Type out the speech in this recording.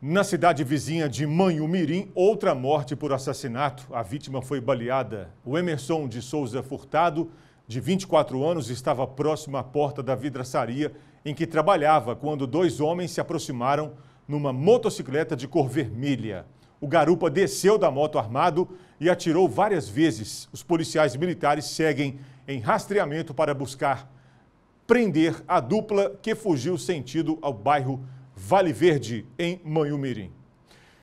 Na cidade vizinha de Manhumirim, outra morte por assassinato. A vítima foi baleada. O Emerson de Souza Furtado, de 24 anos, estava próximo à porta da vidraçaria em que trabalhava quando dois homens se aproximaram numa motocicleta de cor vermelha. O garupa desceu da moto armado e atirou várias vezes. Os policiais militares seguem em rastreamento para buscar prender a dupla que fugiu sentido ao bairro Vale Verde, em Manhumirim.